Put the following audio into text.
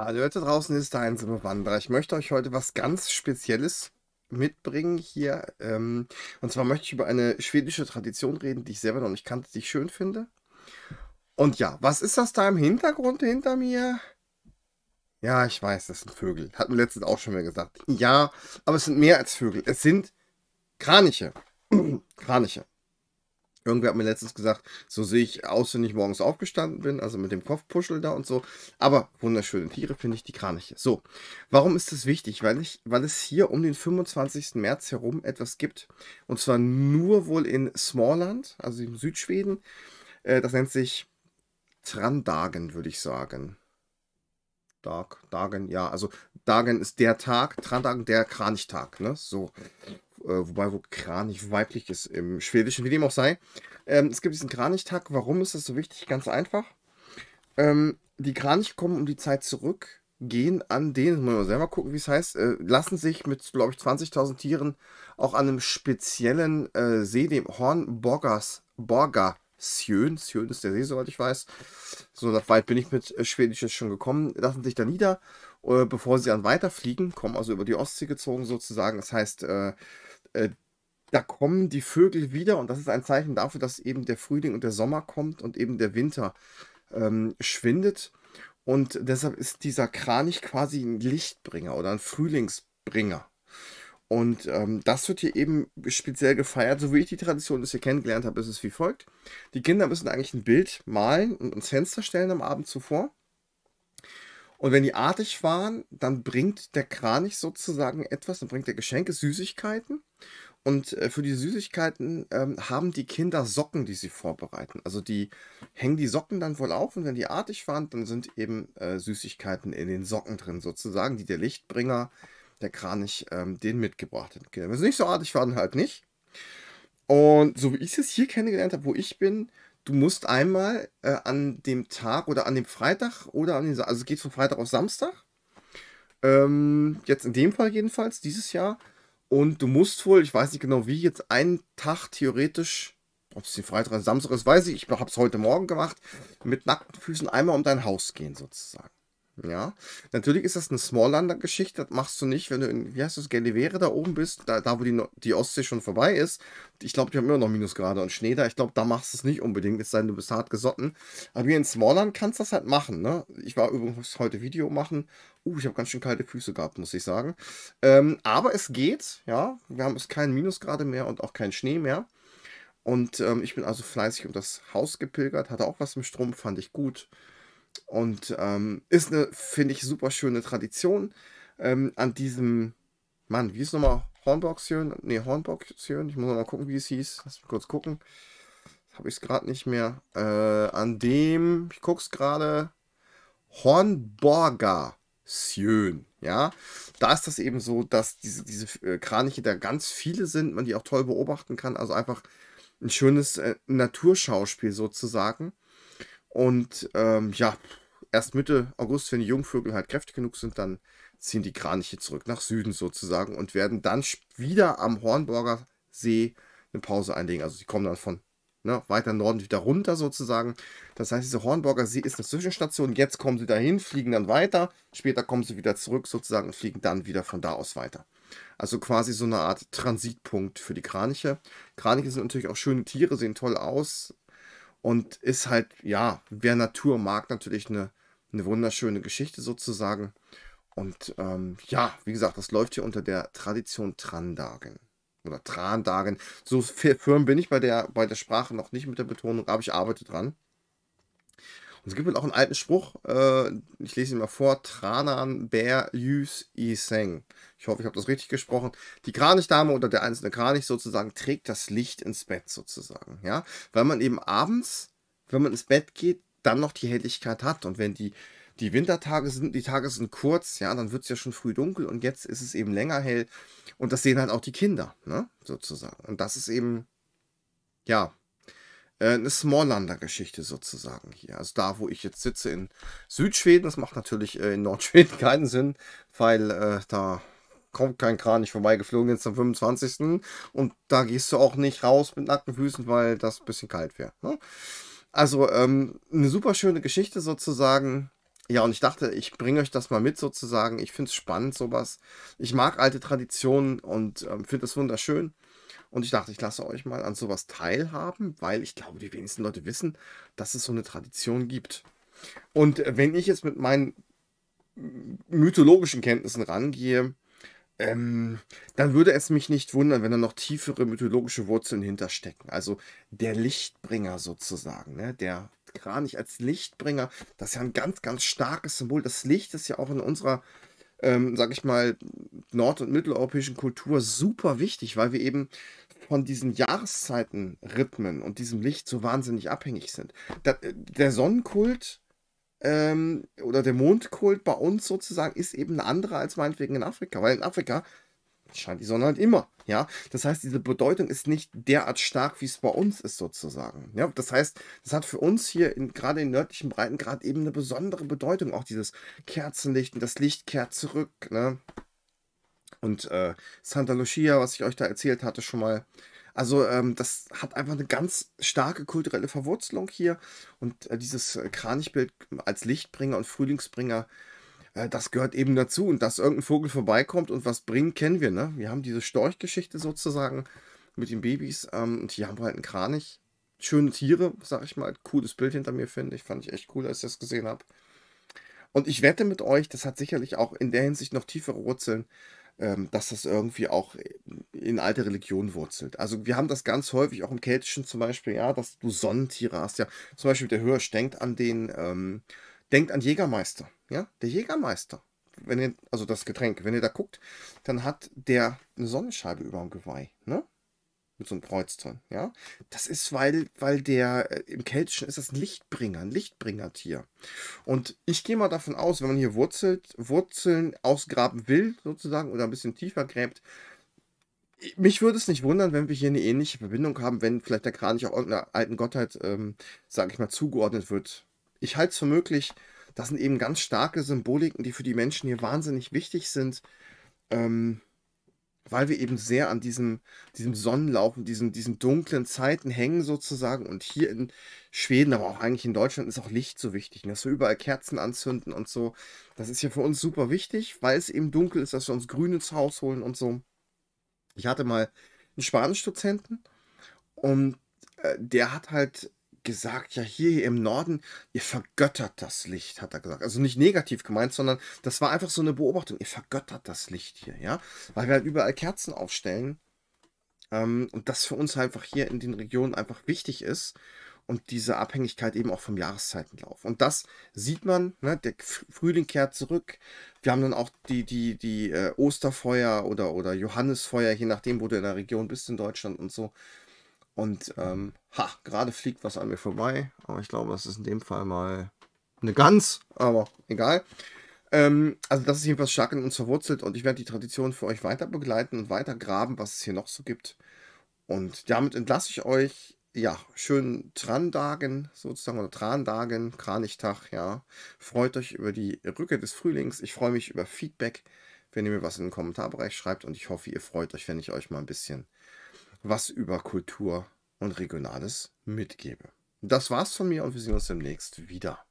Hallo Leute draußen, ist der einsame Wanderer. Ich möchte euch heute was ganz Spezielles mitbringen hier. Ähm, und zwar möchte ich über eine schwedische Tradition reden, die ich selber noch nicht kannte, die ich schön finde. Und ja, was ist das da im Hintergrund hinter mir? Ja, ich weiß, das sind Vögel. Hat mir letztens auch schon mal gesagt. Ja, aber es sind mehr als Vögel. Es sind Kraniche. Kraniche. Irgendwer hat mir letztens gesagt, so sehe ich aus, wenn ich morgens aufgestanden bin, also mit dem Kopfpuschel da und so. Aber wunderschöne Tiere finde ich die Kraniche. So, warum ist das wichtig? Weil, ich, weil es hier um den 25. März herum etwas gibt. Und zwar nur wohl in Smallland, also im Südschweden. Äh, das nennt sich Trandagen, würde ich sagen. Dag, Dagen, ja, also Dagen ist der Tag, Trandagen der Kranichtag, ne? So äh, wobei wo Kranich weiblich ist im Schwedischen, wie dem auch sei. Ähm, es gibt diesen Kranichtag. Warum ist das so wichtig? Ganz einfach. Ähm, die Kranich kommen um die Zeit zurück, gehen an den, muss man selber gucken, wie es heißt, äh, lassen sich mit, glaube ich, 20.000 Tieren auch an einem speziellen äh, See, dem Horn Borgas, Borga Sjön, Sjön ist der See, soweit ich weiß. So weit bin ich mit äh, Schwedisches schon gekommen. Lassen sich da nieder, äh, bevor sie dann weiterfliegen, kommen also über die Ostsee gezogen sozusagen. Das heißt, äh, äh, da kommen die Vögel wieder und das ist ein Zeichen dafür, dass eben der Frühling und der Sommer kommt und eben der Winter ähm, schwindet. Und deshalb ist dieser Kranich quasi ein Lichtbringer oder ein Frühlingsbringer. Und ähm, das wird hier eben speziell gefeiert. So wie ich die Tradition das hier kennengelernt habe, ist es wie folgt. Die Kinder müssen eigentlich ein Bild malen und ins Fenster stellen am Abend zuvor. Und wenn die artig waren, dann bringt der Kranich sozusagen etwas, dann bringt der Geschenke Süßigkeiten. Und äh, für die Süßigkeiten ähm, haben die Kinder Socken, die sie vorbereiten. Also die hängen die Socken dann wohl auf und wenn die artig waren, dann sind eben äh, Süßigkeiten in den Socken drin, sozusagen, die der Lichtbringer, der Kranich, ähm, den mitgebracht hat. Wenn sie nicht so artig waren, halt nicht. Und so wie ich es hier kennengelernt habe, wo ich bin, du musst einmal äh, an dem Tag oder an dem Freitag oder an den, also es geht von Freitag auf Samstag. Ähm, jetzt in dem Fall jedenfalls, dieses Jahr. Und du musst wohl, ich weiß nicht genau wie, jetzt einen Tag theoretisch, ob es den Freitag oder Samstag ist, weiß ich, ich habe es heute Morgen gemacht, mit nackten Füßen einmal um dein Haus gehen sozusagen. Ja, natürlich ist das eine Smalllander-Geschichte, das machst du nicht, wenn du in, wie heißt das, Gelivere da oben bist, da, da wo die, die Ostsee schon vorbei ist. Ich glaube, die haben immer noch Minusgrade und Schnee da. Ich glaube, da machst du es nicht unbedingt, es sei denn, du bist hart gesotten. Aber hier in Smallland kannst du das halt machen, ne? Ich war übrigens heute Video machen. Uh, ich habe ganz schön kalte Füße gehabt, muss ich sagen. Ähm, aber es geht, ja. Wir haben es keinen Minusgrade mehr und auch keinen Schnee mehr. Und ähm, ich bin also fleißig um das Haus gepilgert, hatte auch was im Strom, fand ich gut. Und ähm, ist eine, finde ich, super schöne Tradition. Ähm, an diesem, Mann, wie ist nochmal Hornboxion? Ne, Hornboxion. Ich muss nochmal gucken, wie es hieß. Lass mich kurz gucken. Habe ich es gerade nicht mehr. Äh, an dem, ich gucke es gerade. Hornborger. Sjön, ja. Da ist das eben so, dass diese, diese äh, Kraniche da ganz viele sind, man die auch toll beobachten kann. Also einfach ein schönes äh, Naturschauspiel sozusagen. Und ähm, ja, erst Mitte August, wenn die Jungvögel halt kräftig genug sind, dann ziehen die Kraniche zurück nach Süden sozusagen und werden dann wieder am Hornburger See eine Pause einlegen. Also sie kommen dann von ne, weiter Norden wieder runter sozusagen. Das heißt, diese Hornburger See ist eine Zwischenstation. Jetzt kommen sie dahin, fliegen dann weiter. Später kommen sie wieder zurück sozusagen und fliegen dann wieder von da aus weiter. Also quasi so eine Art Transitpunkt für die Kraniche. Kraniche sind natürlich auch schöne Tiere, sehen toll aus, und ist halt, ja, wer Natur mag, natürlich eine, eine wunderschöne Geschichte sozusagen. Und ähm, ja, wie gesagt, das läuft hier unter der Tradition Trandagen. Oder Trandagen. So firm bin ich bei der, bei der Sprache noch nicht mit der Betonung, aber ich arbeite dran. Es gibt auch einen alten Spruch, äh, ich lese ihn mal vor, Tranan Ber Yus Iseng. Ich hoffe, ich habe das richtig gesprochen. Die Kranichdame oder der einzelne Kranich sozusagen trägt das Licht ins Bett sozusagen, ja, weil man eben abends, wenn man ins Bett geht, dann noch die Helligkeit hat und wenn die die Wintertage sind, die Tage sind kurz, ja, dann wird es ja schon früh dunkel und jetzt ist es eben länger hell und das sehen halt auch die Kinder, ne, sozusagen. Und das ist eben, ja, äh, eine Smalllander-Geschichte sozusagen hier. Also da, wo ich jetzt sitze in Südschweden, das macht natürlich äh, in Nordschweden keinen Sinn, weil äh, da kommt kein Kranich vorbeigeflogen jetzt am 25. Und da gehst du auch nicht raus mit nackten Füßen, weil das ein bisschen kalt wäre. Ne? Also ähm, eine super schöne Geschichte sozusagen. Ja, und ich dachte, ich bringe euch das mal mit sozusagen. Ich finde es spannend, sowas. Ich mag alte Traditionen und ähm, finde es wunderschön. Und ich dachte, ich lasse euch mal an sowas teilhaben, weil ich glaube, die wenigsten Leute wissen, dass es so eine Tradition gibt. Und äh, wenn ich jetzt mit meinen mythologischen Kenntnissen rangehe, ähm, dann würde es mich nicht wundern, wenn da noch tiefere mythologische Wurzeln hinterstecken. Also der Lichtbringer sozusagen, ne? der Kranich als Lichtbringer, das ist ja ein ganz, ganz starkes Symbol. Das Licht ist ja auch in unserer ähm, sag ich mal, nord- und mitteleuropäischen Kultur super wichtig, weil wir eben von diesen Jahreszeitenrhythmen und diesem Licht so wahnsinnig abhängig sind. Äh, der Sonnenkult ähm, oder der Mondkult bei uns sozusagen ist eben eine andere als meinetwegen in Afrika, weil in Afrika scheint die Sonne halt immer. Ja, das heißt, diese Bedeutung ist nicht derart stark, wie es bei uns ist, sozusagen. Ja, das heißt, das hat für uns hier in, gerade in nördlichen Breitengrad eben eine besondere Bedeutung. Auch dieses Kerzenlicht und das Licht kehrt zurück. Ne? Und äh, Santa Lucia, was ich euch da erzählt hatte, schon mal. Also, ähm, das hat einfach eine ganz starke kulturelle Verwurzelung hier. Und äh, dieses äh, Kranichbild als Lichtbringer und Frühlingsbringer äh, das gehört eben dazu. Und dass irgendein Vogel vorbeikommt und was bringt, kennen wir. Ne? Wir haben diese Storchgeschichte sozusagen mit den Babys. Ähm, und hier haben wir halt einen Kranich. Schöne Tiere, sag ich mal. Cooles Bild hinter mir, finde ich. Fand ich echt cool, als ich das gesehen habe. Und ich wette mit euch, das hat sicherlich auch in der Hinsicht noch tiefere Wurzeln, ähm, dass das irgendwie auch in alte Religionen wurzelt. Also wir haben das ganz häufig auch im Keltischen zum Beispiel, ja, dass du Sonnentiere hast, ja. Zum Beispiel der Hirsch denkt an den ähm, Denkt an Jägermeister, ja? Der Jägermeister. Wenn ihr, also das Getränk, wenn ihr da guckt, dann hat der eine Sonnenscheibe über dem Geweih, ne? mit so einem Kreuz drin, ja. Das ist, weil, weil der, äh, im Keltischen ist das ein Lichtbringer, ein Lichtbringertier. Und ich gehe mal davon aus, wenn man hier wurzelt, Wurzeln ausgraben will, sozusagen, oder ein bisschen tiefer gräbt, mich würde es nicht wundern, wenn wir hier eine ähnliche Verbindung haben, wenn vielleicht der Kranich auch irgendeiner alten Gottheit, ähm, sage ich mal, zugeordnet wird, ich halte es für möglich, das sind eben ganz starke Symboliken, die für die Menschen hier wahnsinnig wichtig sind, ähm, weil wir eben sehr an diesem, diesem Sonnenlauf diesen, diesen dunklen Zeiten hängen sozusagen. Und hier in Schweden, aber auch eigentlich in Deutschland ist auch Licht so wichtig, ne? dass wir überall Kerzen anzünden und so. Das ist ja für uns super wichtig, weil es eben dunkel ist, dass wir uns Grün ins Haus holen und so. Ich hatte mal einen spanisch Spanischdozenten und äh, der hat halt gesagt, ja, hier im Norden, ihr vergöttert das Licht, hat er gesagt. Also nicht negativ gemeint, sondern das war einfach so eine Beobachtung. Ihr vergöttert das Licht hier, ja. Weil wir halt überall Kerzen aufstellen. Ähm, und das für uns einfach hier in den Regionen einfach wichtig ist. Und diese Abhängigkeit eben auch vom Jahreszeitenlauf. Und das sieht man, ne? der Frühling kehrt zurück. Wir haben dann auch die, die, die äh, Osterfeuer oder, oder Johannesfeuer, je nachdem, wo du in der Region bist in Deutschland und so. Und ähm, ha, gerade fliegt was an mir vorbei. Aber ich glaube, das ist in dem Fall mal eine Gans. Aber egal. Ähm, also das ist jedenfalls stark in uns verwurzelt und ich werde die Tradition für euch weiter begleiten und weiter graben, was es hier noch so gibt. Und damit entlasse ich euch, ja, schönen Trandagen sozusagen oder Trandagen, Kranichtag, ja. Freut euch über die Rückkehr des Frühlings. Ich freue mich über Feedback, wenn ihr mir was in den Kommentarbereich schreibt und ich hoffe, ihr freut euch, wenn ich euch mal ein bisschen was über Kultur und Regionales mitgebe. Das war's von mir und wir sehen uns demnächst wieder.